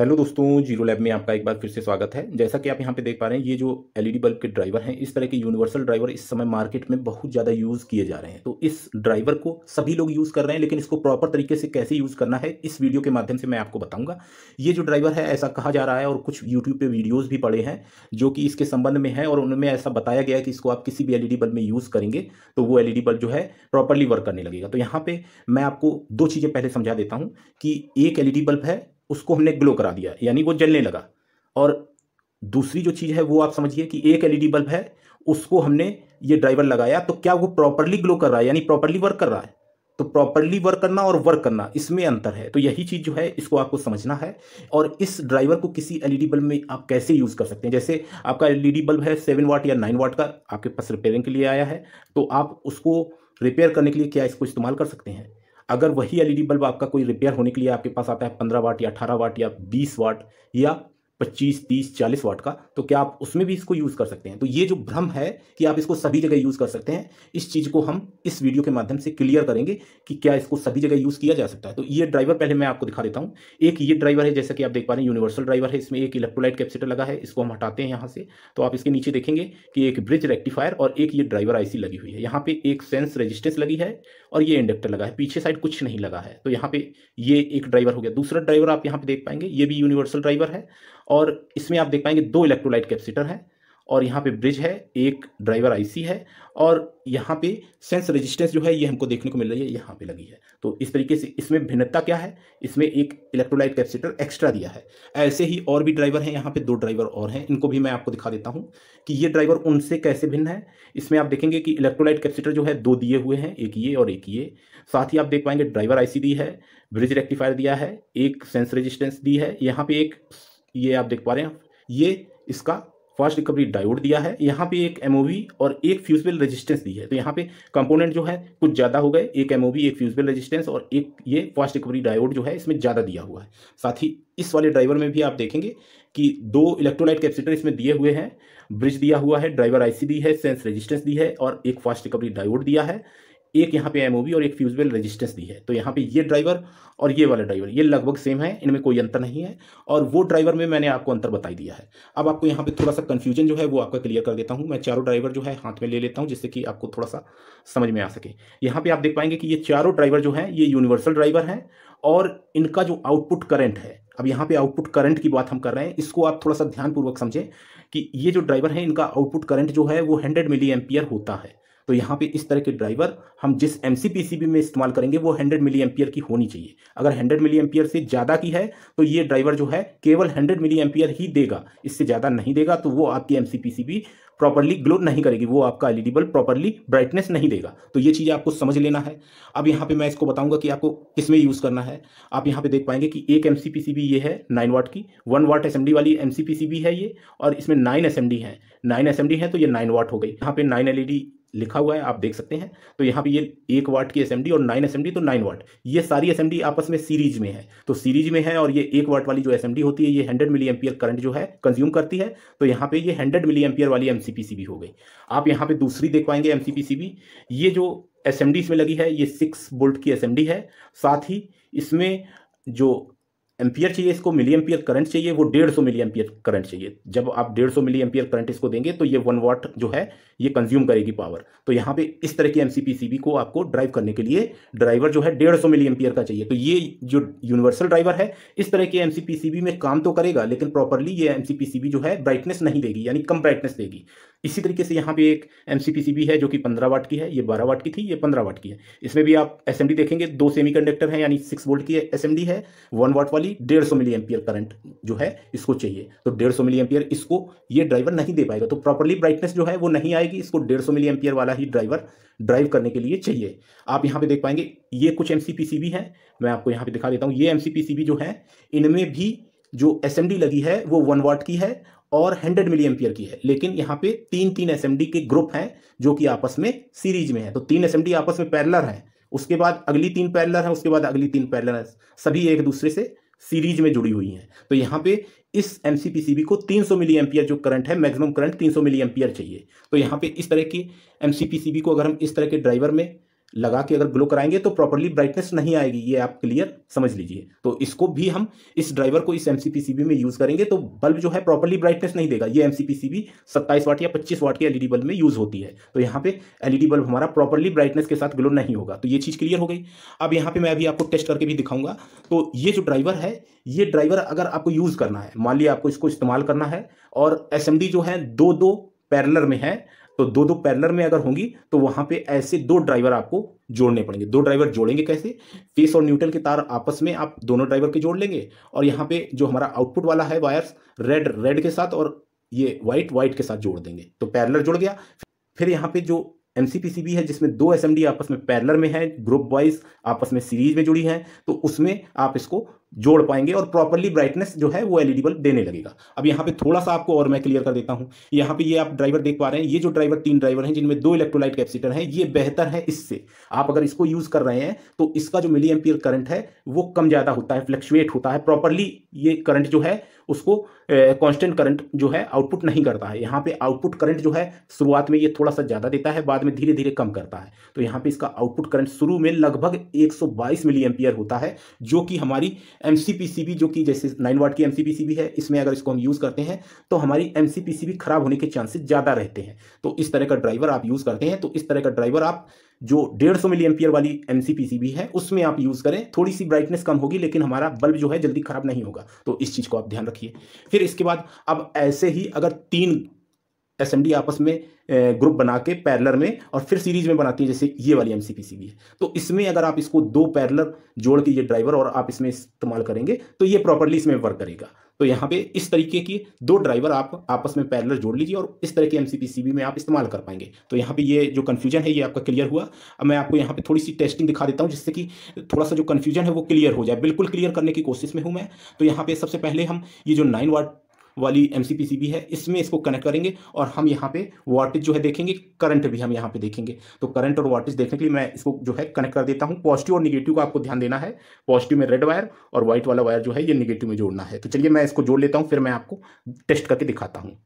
hello दोस्तों zero lab में आपका एक बार फिर से स्वागत है जैसा कि आप यहाँ पे देख पा रहे हैं ये जो एलईडी बल्ब के ड्राइवर हैं इस तरह के यूनिवर्सल ड्राइवर इस समय मार्केट में बहुत ज़्यादा यूज़ किए जा रहे हैं तो इस ड्राइवर को सभी लोग यूज़ कर रहे हैं लेकिन इसको प्रॉपर तरीके से कैसे यूज़ करना है इस वीडियो के माध्यम से मैं आपको बताऊँगा ये जो ड्राइवर है ऐसा कहा जा रहा है और कुछ यूट्यूब पर वीडियोज़ भी पड़े हैं जो कि इसके संबंध में है और उनमें ऐसा बताया गया है कि इसको आप किसी भी एल बल्ब में यूज़ करेंगे तो वो एल बल्ब जो है प्रॉपरली वर्क करने लगेगा तो यहाँ पर मैं आपको दो चीज़ें पहले समझा देता हूँ कि एक एल बल्ब है उसको हमने ग्लो करा दिया यानी वो जलने लगा और दूसरी जो चीज़ है वो आप समझिए कि एक एल बल्ब है उसको हमने ये ड्राइवर लगाया तो क्या वो प्रॉपरली ग्लो कर रहा है यानी प्रॉपरली वर्क कर रहा है तो प्रॉपरली वर्क करना और वर्क करना इसमें अंतर है तो यही चीज़ जो है इसको आपको समझना है और इस ड्राइवर को किसी एलईडी बल्ब में आप कैसे यूज़ कर सकते हैं जैसे आपका एलईडी बल्ब है सेवन वाट या नाइन वाट का आपके पास रिपेयरिंग के लिए आया है तो आप उसको रिपेयर करने के लिए क्या इसको इस्तेमाल कर सकते हैं अगर वही एलईडी बल्ब आपका कोई रिपेयर होने के लिए आपके पास आता है पंद्रह वाट या अठारह वाट या बीस वाट या पच्चीस तीस चालीस वाट का तो क्या आप उसमें भी इसको यूज़ कर सकते हैं तो ये जो भ्रम है कि आप इसको सभी जगह यूज़ कर सकते हैं इस चीज़ को हम इस वीडियो के माध्यम से क्लियर करेंगे कि क्या इसको सभी जगह यूज़ किया जा सकता है तो ये ड्राइवर पहले मैं आपको दिखा देता हूँ एक ये ड्राइवर है जैसा कि आप देख पा रहे हैं यूनिवर्सल ड्राइवर है इसमें एक इलेक्ट्रोलाइट कैपेसिटर लगा है इसको हम हटाते हैं यहाँ से तो आप इसके नीचे देखेंगे कि एक ब्रिज रेक्टिफायर और एक ये ड्राइवर आईसी लगी हुई है यहाँ पे एक सेंस रजिस्टेंस लगी है और ये इंडक्टर लगा है पीछे साइड कुछ नहीं लगा है तो यहाँ पे ये एक ड्राइवर हो गया दूसरा ड्राइवर आप यहाँ पे देख पाएंगे ये भी यूनिवर्सल ड्राइवर है और इसमें आप देख पाएंगे दो इलेक्ट्रोलाइट कैपेसिटर है और यहाँ पे ब्रिज है एक ड्राइवर आईसी है और यहाँ पे सेंस रेजिस्टेंस जो है ये हमको देखने को मिल रही है यहाँ पे लगी है तो इस तरीके से इसमें भिन्नता क्या है इसमें एक इलेक्ट्रोलाइट कैपेसिटर एक्स्ट्रा दिया है ऐसे ही और भी ड्राइवर हैं यहाँ पे दो ड्राइवर और हैं इनको भी मैं आपको दिखा देता हूँ कि ये ड्राइवर उनसे कैसे भिन्न है इसमें आप देखेंगे कि इलेक्ट्रोलाइट कैपेसिटर जो है दो दिए हुए हैं एक ये और एक ये साथ ही आप देख पाएंगे ड्राइवर आई दी है ब्रिज रेक्टिफायर दिया है एक सेंस रेजिस्टेंस दी है यहाँ पे एक ये आप देख पा रहे हैं ये इसका फास्ट रिकवरी डायोड दिया है यहाँ पे एक एम और एक फ्यूजबल रेजिस्टेंस दी है तो यहाँ पे कंपोनेंट जो है कुछ ज़्यादा हो गए एक एम एक फ्यूजबल रेजिस्टेंस और एक ये फास्ट रिकवरी डायोड जो है इसमें ज़्यादा दिया हुआ है साथ ही इस वाले ड्राइवर में भी आप देखेंगे कि दो इलेक्ट्रोलाइट कैपेसिटर इसमें दिए हुए हैं ब्रिज दिया हुआ है ड्राइवर आईसी दी है सेंस रजिस्टेंस दी है और एक फास्ट रिकवरी डायोड दिया है एक यहाँ पे एमओवी और एक फ्यूजवेल रेजिस्टेंस दी है तो यहाँ पे ये ड्राइवर और ये वाला ड्राइवर ये लगभग सेम है इनमें कोई अंतर नहीं है और वो ड्राइवर में मैंने आपको अंतर बताई दिया है अब आपको यहाँ पे थोड़ा सा कन्फ्यूजन जो है वो आपका क्लियर कर देता हूँ मैं चारों ड्राइवर जो है हाथ में ले लेता हूँ जिससे कि आपको थोड़ा सा समझ में आ सके यहाँ पर आप देख पाएंगे कि ये चारों ड्राइवर जो है ये यूनिवर्सल ड्राइवर है और इनका जो आउटपुट करंट है अब यहाँ पे आउटपुट करंट की बात हम कर रहे हैं इसको आप थोड़ा सा ध्यानपूर्वक समझें कि ये जो ड्राइवर है इनका आउटपुट करंट जो है वो हंड्रेड मिली एम्पियर होता है तो यहाँ पे इस तरह के ड्राइवर हम जिस एम में इस्तेमाल करेंगे वो हंड्रेड मिली एम्पियर की होनी चाहिए अगर हंड्रेड मिली एम्पियर से ज़्यादा की है तो ये ड्राइवर जो है केवल हंड्रेड मिली एम्पियर ही देगा इससे ज़्यादा नहीं देगा तो वो आपकी एम प्रॉपरली ग्लो नहीं करेगी वो आपका एल बल्ब प्रॉपरली ब्राइटनेस नहीं देगा तो ये चीज़ आपको समझ लेना है अब यहाँ पे मैं इसको बताऊंगा कि आपको किस में यूज़ करना है आप यहाँ पे देख पाएंगे कि एक एम ये है नाइन वाट की वन वाट एस वाली एम है ये और इसमें नाइन एस एम डी है नाइन एस है तो ये नाइन वाट हो गई यहाँ पे नाइन एल लिखा हुआ है आप देख सकते हैं तो यहाँ पे ये एक वाट की एसएमडी और नाइन एसएमडी तो नाइन वाट ये सारी एसएमडी आपस में सीरीज में है तो सीरीज में है और ये एक वाट वाली जो एसएमडी होती है ये हंड्रेड मिली एम्पियर करंट जो है कंज्यूम करती है तो यहाँ पे ये हंड्रेड मिली एम्पियर वाली एम हो गई आप यहाँ पे दूसरी देख पाएंगे एम ये जो एस में लगी है ये सिक्स बोल्ट की एस है साथ ही इसमें जो एम्पियर चाहिए इसको मिली एम्पियर करंट चाहिए वो डेढ़ सौ मिली एम्पियर करंट चाहिए जब आप डेढ़ सौ मिली एम्पियर करंट इसको देंगे तो ये वन वाट जो है ये कंज्यूम करेगी पावर तो यहाँ पे इस तरह की एमसीपीसीबी को आपको ड्राइव करने के लिए ड्राइवर जो है डेढ़ सौ मिली एम्पियर का चाहिए तो ये जो यूनिवर्सल ड्राइवर है इस तरह के एमसीपीसीबी में काम तो करेगा लेकिन प्रॉपरली ये एमसीपीसीबी जो है ब्राइटनेस नहीं देगी यानी कम ब्राइटनेस देगी इसी तरीके से यहाँ पे एक एमसीपीसीबी है जो कि पंद्रह वाट की है ये बारह वाट की थी ये पंद्रह वाट की है इसमें भी आप एस देखेंगे दो कंडक्टर है यानी सिक्स वोल्ट की एस है वन वाट वाली अभी डेढ़ सौ मिली एम्पियर करंट जो है इसको चाहिए तो डेढ़ सौ मिली एम्पियर इसको ये ड्राइवर नहीं दे पाएगा तो प्रॉपरली ब्राइटनेस जो है वो नहीं आएगी इसको डेढ़ सौ मिली एम्पियर वाला ही ड्राइवर ड्राइव करने के लिए चाहिए आप यहाँ पे देख पाएंगे ये कुछ एम सी है मैं आपको यहाँ पे दिखा देता हूँ ये एम सी जो है इनमें भी जो एस लगी है वो वन वाट की है और 100 मिली एम्पियर की है लेकिन यहाँ पे तीन तीन एस के ग्रुप हैं जो कि आपस में सीरीज में है तो तीन एस आपस में पैरलर हैं उसके बाद अगली तीन पैरलर हैं उसके बाद अगली तीन पैरलर हैं सभी एक दूसरे से सीरीज में जुड़ी हुई हैं तो यहाँ पे इस एम को 300 मिली एम्पियर जो करंट है मैक्सिमम करंट 300 मिली एम्पियर चाहिए तो यहाँ पे इस तरह की एम को अगर हम इस तरह के ड्राइवर में लगा के अगर ग्लो कराएंगे तो प्रॉपरली ब्राइटनेस नहीं आएगी ये आप क्लियर समझ लीजिए तो इसको भी हम इस ड्राइवर को इस एम में यूज़ करेंगे तो बल्ब जो है प्रॉपरली ब्राइटनेस नहीं देगा ये एम सी 27 वाट या 25 वाट की एलईडी बल्ब में यूज़ होती है तो यहाँ पे एलईडी बल्ब हमारा प्रॉपरली ब्राइटनेस के साथ ग्लो नहीं होगा तो ये चीज़ क्लियर हो गई अब यहाँ पर मैं अभी आपको टेस्ट करके भी दिखाऊंगा तो ये जो ड्राइवर है ये ड्राइवर अगर आपको यूज़ करना है मान लिया आपको इसको इस्तेमाल करना है और एस जो है दो दो पैरलर में है तो दो दो पैरलर में अगर होंगी तो वहां पे ऐसे दो ड्राइवर आपको जोड़ने पड़ेंगे दो ड्राइवर जोड़ेंगे कैसे फेस और न्यूट्रल के तार आपस में आप दोनों ड्राइवर के जोड़ लेंगे और यहाँ पे जो हमारा आउटपुट वाला है वायर्स रेड रेड के साथ और ये व्हाइट व्हाइट के साथ जोड़ देंगे तो पैरलर जुड़ गया फिर यहाँ पे जो एम है जिसमें दो एस आपस में पैरलर में है ग्रुप वाइज आपस में सीरीज में जुड़ी है तो उसमें आप इसको जोड़ पाएंगे और प्रॉपरली ब्राइटनेस जो है वो एलईडी बल्ब देने लगेगा अब यहाँ पे थोड़ा सा आपको और मैं क्लियर कर देता हूँ यहाँ पे ये आप ड्राइवर देख पा रहे हैं ये जो ड्राइवर तीन ड्राइवर हैं जिनमें दो इलेक्ट्रोलाइट कैपेसिटर हैं ये बेहतर है इससे आप अगर इसको यूज़ कर रहे हैं तो इसका जो मिली एम्पियर करंट है वो कम ज़्यादा होता है फ्लक्चुएट होता है प्रॉपरली ये करंट जो है उसको कांस्टेंट करंट जो है आउटपुट नहीं करता है यहाँ पे आउटपुट करंट जो है शुरुआत में ये थोड़ा सा ज़्यादा देता है बाद में धीरे धीरे कम करता है तो यहाँ पे इसका आउटपुट करंट शुरू में लगभग 122 मिली एम्पियर होता है जो कि हमारी एम जो कि जैसे नाइन वाट की एम है इसमें अगर इसको हम यूज़ करते हैं तो हमारी एम खराब होने के चांसेज ज़्यादा रहते हैं तो इस तरह का ड्राइवर आप यूज़ करते हैं तो इस तरह का ड्राइवर आप जो डेढ़ सौ मिली एमपियर वाली एम भी है उसमें आप यूज़ करें थोड़ी सी ब्राइटनेस कम होगी लेकिन हमारा बल्ब जो है जल्दी ख़राब नहीं होगा तो इस चीज़ को आप ध्यान रखिए फिर इसके बाद अब ऐसे ही अगर तीन एस आपस में ग्रुप बना के पैरलर में और फिर सीरीज में बनाती है जैसे ये वाली एम भी है तो इसमें अगर आप इसको दो पैरलर जोड़ के ये ड्राइवर और आप इसमें इस्तेमाल करेंगे तो ये प्रॉपरली इसमें वर्क करेगा तो यहाँ पे इस तरीके की दो ड्राइवर आप आपस में पैरलर जोड़ लीजिए और इस तरह के एम में आप इस्तेमाल कर पाएंगे तो यहाँ पे ये जो कन्फ्यूजन है ये आपका क्लियर हुआ अब मैं आपको यहाँ पे थोड़ी सी टेस्टिंग दिखा देता हूँ जिससे कि थोड़ा सा जो कन्फ्यूजन है वो क्लियर हो जाए बिल्कुल क्लियर करने की कोशिश में हूँ मैं तो यहाँ पे सबसे पहले हम ये जो नाइन वाट वाली एम भी है इसमें इसको कनेक्ट करेंगे और हम यहाँ पे वाटेज जो है देखेंगे करंट भी हम यहाँ पे देखेंगे तो करंट और वाटिज देखने के लिए मैं इसको जो है कनेक्ट कर देता हूँ पॉजिटिव और निगेटिव का आपको ध्यान देना है पॉजिटिव में रेड वायर और व्हाइट वाला वायर जो है ये निगेटिव में जोड़ना है तो चलिए मैं इसको जोड़ लेता हूँ फिर मैं आपको टेस्ट करके दिखाता हूँ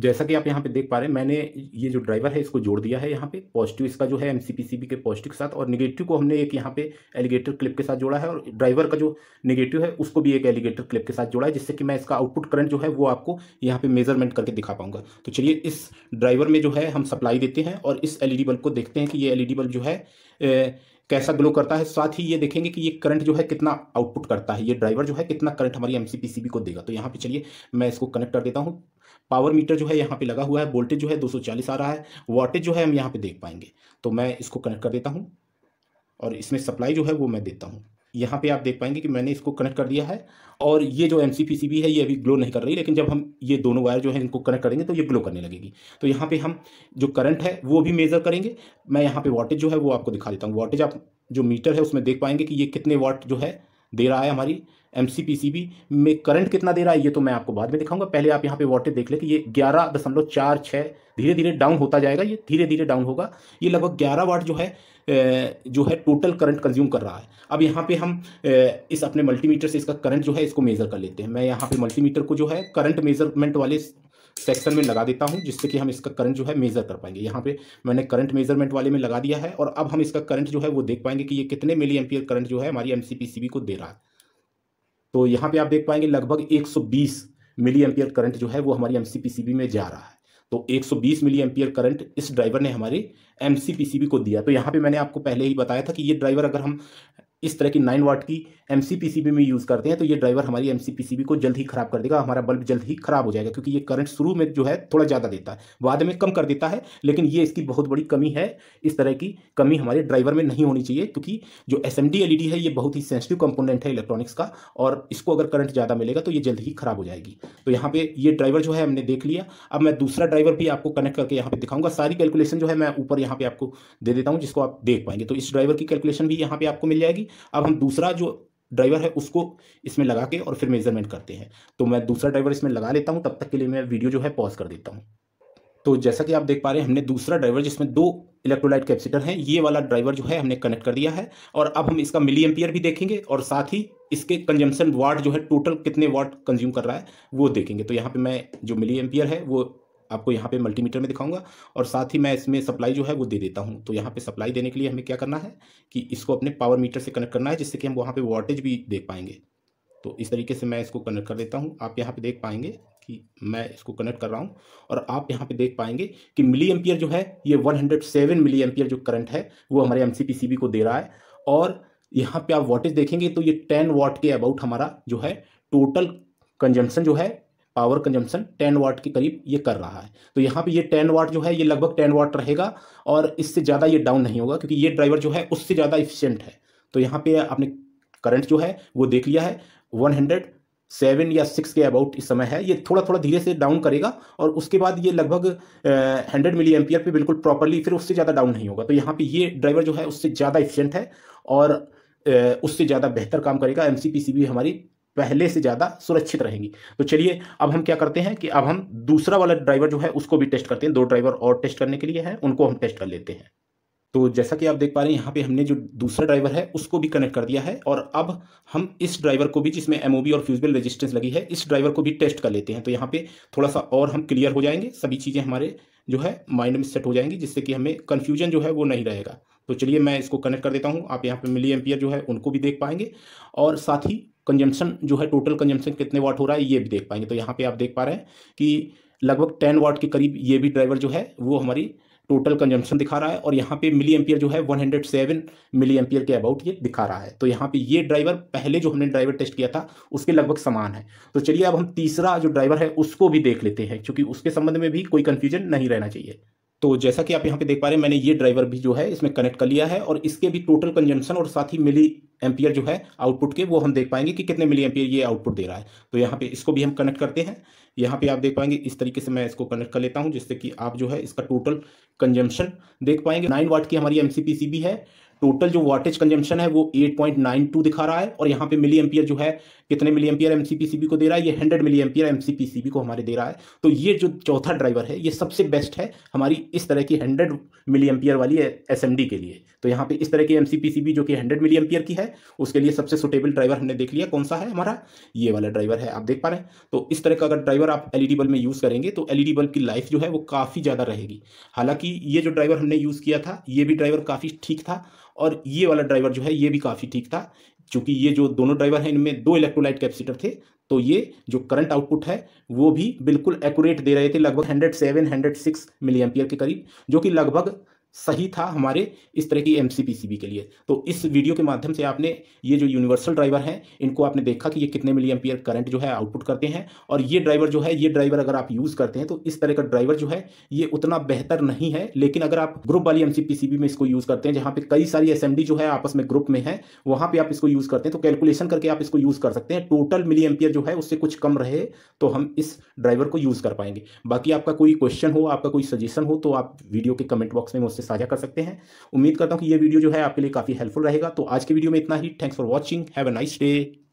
जैसा कि आप यहाँ पे देख पा रहे हैं मैंने ये जो ड्राइवर है इसको जोड़ दिया है यहाँ पे पॉजिटिव इसका जो है एम के पॉजिटिव के साथ और निगेटिव को हमने एक यहाँ पे एलिगेटर क्लिप के साथ जोड़ा है और ड्राइवर का जो निगेटिव है उसको भी एक एलिगेटर क्लिप के साथ जोड़ा है जिससे कि मैं इसका आउटपुट करंट जो है वो आपको यहाँ पे मेजरमेंट करके दिखा पाऊंगा तो चलिए इस ड्राइवर में जो है हम सप्लाई देते हैं और इस एल बल्ब को देखते हैं कि ये एल बल्ब जो है ए, कैसा ग्लो करता है साथ ही ये देखेंगे कि ये करंट जो है कितना आउटपुट करता है ये ड्राइवर जो है कितना करंट हमारी एम को देगा तो यहाँ पे चलिए मैं इसको कनेक्ट कर देता हूँ पावर मीटर जो है यहाँ पे लगा हुआ है वोल्टेज जो है 240 आ रहा है वोल्टेज जो है हम यहाँ पे देख पाएंगे तो मैं इसको कनेक्ट कर देता हूँ और इसमें सप्लाई जो है वो मैं देता हूँ यहाँ पे आप देख पाएंगे कि मैंने इसको कनेक्ट कर दिया है और ये जो एम सी पी है ये अभी ग्लो नहीं कर रही लेकिन जब हम ये दोनों वायर जो है इनको कनेक्ट करेंगे तो ये ग्लो करने लगेगी तो यहाँ पर हम जो करंट है वो भी मेज़र करेंगे मैं यहाँ पे वाटेज जो है वो आपको दिखा देता हूँ वॉटेज आप जो मीटर है उसमें देख पाएंगे कि ये कितने वाट जो है दे रहा है हमारी एम में करंट कितना दे रहा है ये तो मैं आपको बाद में दिखाऊंगा पहले आप यहाँ पे वोल्टेज देख लें कि ये ग्यारह दशमलव चार छः धीरे धीरे डाउन होता जाएगा ये धीरे धीरे डाउन होगा ये लगभग ग्यारह वाट जो है जो है टोटल करंट कंज्यूम कर रहा है अब यहाँ पे हम इस अपने मल्टीमीटर से इसका करंट जो है इसको मेज़र कर लेते हैं मैं यहाँ पे मल्टीमीटर को जो है करंट मेजरमेंट वाले सेक्शन में लगा देता हूँ जिससे कि हम इसका करंट जो है मेज़र कर पाएंगे यहाँ पे मैंने करंट मेजरमेंट वाले में लगा दिया है और अब हम इसका करंट जो है वो देख पाएंगे कि ये कितने मिली एम्पियर करंट जो है हमारी एम को दे रहा है तो यहाँ पे आप देख पाएंगे लगभग 120 मिली एम्पियर करंट जो है वो हमारी एम में जा रहा है तो 120 मिली एम्पियर करंट इस ड्राइवर ने हमारे एम को दिया तो यहाँ पे मैंने आपको पहले ही बताया था कि ये ड्राइवर अगर हम इस तरह की नाइन वाट की एम में यूज़ करते हैं तो ये ड्राइवर हमारी एम को जल्द ही ख़राब कर देगा हमारा बल्ब जल्द ही ख़राब हो जाएगा क्योंकि ये करंट शुरू में जो है थोड़ा ज़्यादा देता है बाद में कम कर देता है लेकिन ये इसकी बहुत बड़ी कमी है इस तरह की कमी हमारे ड्राइवर में नहीं होनी चाहिए क्योंकि जो एस एम e है ये बहुत ही सेंसिटिव कंपोनेंट है इलेक्ट्रॉनिक्स का और इसको अगर करंट ज़्यादा मिलेगा तो ये जल्द ही ख़राब हो जाएगी तो यहाँ पर ये ड्राइवर जो है हमने देख लिया अब मैं दूसरा ड्राइवर भी आपको कनेक्ट करके यहाँ पे दिखाऊंगा सारी कैलकुलेशन जो है मैं ऊपर यहाँ पर आपको दे देता हूँ जिसको आप देख पाएंगे तो इस ड्राइवर की कैलकुलेशन भी यहाँ पे आपको मिल जाएगी अब हम दूसरा जो ड्राइवर है उसको इसमें लगा के और फिर मेजरमेंट करते हैं तो मैं दूसरा ड्राइवर इसमें लगा लेता हूँ तब तक के लिए मैं वीडियो जो है पॉज कर देता हूँ तो जैसा कि आप देख पा रहे हैं हमने दूसरा ड्राइवर जिसमें दो इलेक्ट्रोलाइट कैपेसिटर हैं ये वाला ड्राइवर जो है हमने कनेक्ट कर दिया है और अब हम इसका मिली एम्पियर भी देखेंगे और साथ ही इसके कंजम्पशन वाट जो है टोटल कितने वाट कंज्यूम कर रहा है वो देखेंगे तो यहाँ पे मैं जो मिली एम्पियर है वो आपको यहाँ पे मल्टीमीटर में दिखाऊंगा और साथ ही मैं इसमें सप्लाई जो है वो दे देता हूँ तो यहाँ पे सप्लाई देने के लिए हमें क्या करना है कि इसको अपने पावर मीटर से कनेक्ट करना है जिससे कि हम वहाँ पे वोल्टेज भी देख पाएंगे तो इस तरीके से मैं इसको कनेक्ट कर देता हूँ आप यहाँ पे देख पाएंगे कि मैं इसको कनेक्ट कर रहा हूँ और आप यहाँ पे देख पाएंगे कि मिली एम्पियर जो है ये सेवन मिली एम्पियर जो करंट है वो हमारे एम सी को दे रहा है और यहाँ पे आप वोल्टेज देखेंगे तो ये टेन वॉट के अबाउट हमारा जो है टोटल कंजम्पशन जो है पावर कंजम्पशन 10 वाट के करीब ये कर रहा है तो यहाँ पे ये 10 वाट जो है ये लगभग 10 वाट रहेगा और इससे ज़्यादा ये डाउन नहीं होगा क्योंकि ये ड्राइवर जो है उससे ज़्यादा इफिशियंट है तो यहाँ पे आपने करंट जो है वो देख लिया है वन हंड्रेड सेवन या सिक्स के अबाउट इस समय है ये थोड़ा थोड़ा धीरे से डाउन करेगा और उसके बाद ये लगभग हंड्रेड मिली एम्पियर पर बिल्कुल प्रॉपरली फिर उससे ज़्यादा डाउन नहीं होगा तो यहाँ पर ये ड्राइवर जो है उससे ज़्यादा इफिशियंट है और उससे ज़्यादा बेहतर काम करेगा M C P C B हमारी पहले से ज़्यादा सुरक्षित रहेंगी तो चलिए अब हम क्या करते हैं कि अब हम दूसरा वाला ड्राइवर जो है उसको भी टेस्ट करते हैं दो ड्राइवर और टेस्ट करने के लिए हैं उनको हम टेस्ट कर लेते हैं तो जैसा कि आप देख पा रहे हैं यहाँ पे हमने जो दूसरा ड्राइवर है उसको भी कनेक्ट कर दिया है और अब हम इस ड्राइवर को भी जिसमें एम और फ्यूजबल रेजिस्टेंस लगी है इस ड्राइवर को भी टेस्ट कर लेते हैं तो यहाँ पे थोड़ा सा और हम क्लियर हो जाएंगे सभी चीज़ें हमारे जो है माइंड में सेट हो जाएंगी जिससे कि हमें कन्फ्यूजन जो है वो नहीं रहेगा तो चलिए मैं इसको कनेक्ट कर देता हूँ आप यहाँ पर मिली एम्पियर जो है उनको भी देख पाएंगे और साथ ही कंजम्पशन जो है टोटल कंजम्पशन कितने वाट हो रहा है ये भी देख पाएंगे तो यहाँ पे आप देख पा रहे हैं कि लगभग टेन वाट के करीब ये भी ड्राइवर जो है वो हमारी टोटल कंजम्पशन दिखा रहा है और यहाँ पे मिली एम्पियर जो है 107 मिली एम्पियर के अबाउट ये दिखा रहा है तो यहाँ पे ये ड्राइवर पहले जो हमने ड्राइवर टेस्ट किया था उसके लगभग समान है तो चलिए अब हम तीसरा जो ड्राइवर है उसको भी देख लेते हैं क्योंकि उसके संबंध में भी कोई कन्फ्यूजन नहीं रहना चाहिए तो जैसा कि आप यहाँ पे देख पा रहे हैं मैंने ये ड्राइवर भी जो है इसमें कनेक्ट कर लिया है और इसके भी टोटल कंजम्पशन और साथ ही मिली एम्पियर जो है आउटपुट के वो हम देख पाएंगे कि कितने मिली एम्पियर ये आउटपुट दे रहा है तो यहाँ पे इसको भी हम कनेक्ट करते हैं यहाँ पे आप देख पाएंगे इस तरीके से मैं इसको कनेक्ट कर लेता हूँ जिससे कि आप जो है इसका टोटल कंजम्पशन देख पाएंगे नाइन वाट की हमारी एम है टोटल जो वाटेज कंजम्पशन है वो 8.92 दिखा रहा है और यहाँ पे मिली एम्पियर जो है कितने मिली एम्पियर एम को दे रहा है ये हंड्रेड मिली एम्पियर एम को हमारे दे रहा है तो ये जो चौथा ड्राइवर है ये सबसे बेस्ट है हमारी इस तरह की हंड्रेड मिली एम्पियर वाली एस के लिए तो यहाँ पे इस तरह की एम जो कि हंड्रेड मिली एम्पियर की है उसके लिए सबसे सुटेबल ड्राइवर हमने देख लिया कौन सा है हमारा ये वाला ड्राइवर है आप देख पा रहे हैं तो इस तरह का अगर ड्राइवर आप एलईडी बल्ब में यूज़ करेंगे तो एलईडी बल्ब की लाइफ जो है वो काफ़ी ज़्यादा रहेगी हालांकि ये जो ड्राइवर हमने यूज़ किया था ये भी ड्राइवर काफ़ी ठीक था और ये वाला ड्राइवर जो है ये भी काफ़ी ठीक था क्योंकि ये जो दोनों ड्राइवर हैं इनमें दो इलेक्ट्रोलाइट कैपेसिटर थे तो ये जो करंट आउटपुट है वो भी बिल्कुल एक्यूरेट दे रहे थे लगभग 107 106 मिली एम्पियर के करीब जो कि लगभग सही था हमारे इस तरह की एम के लिए तो इस वीडियो के माध्यम से आपने ये जो यूनिवर्सल ड्राइवर हैं इनको आपने देखा कि ये कितने मिली एम्पियर करंट जो है आउटपुट करते हैं और ये ड्राइवर जो है ये ड्राइवर अगर आप यूज़ करते हैं तो इस तरह का ड्राइवर जो है ये उतना बेहतर नहीं है लेकिन अगर आप ग्रुप वाली एम में इसको यूज़ करते हैं जहाँ पर कई सारी एस जो है आपस में ग्रुप में है वहाँ पर आप इसको यूज़ करते हैं तो कैलकुलेशन करके आप इसको यूज़ कर सकते हैं टोटल मिली एम्पियर जो है उससे कुछ कम रहे तो हम इस ड्राइवर को यूज़ कर पाएंगे बाकी आपका कोई क्वेश्चन हो आपका कोई सजेशन हो तो आप वीडियो के कमेंट बॉक्स में मुझसे साझा कर सकते हैं उम्मीद करता हूँ कि ये वीडियो जो है आपके लिए काफ़ी हेल्पफुल रहेगा तो आज के वीडियो में इतना ही thanks for watching have a nice day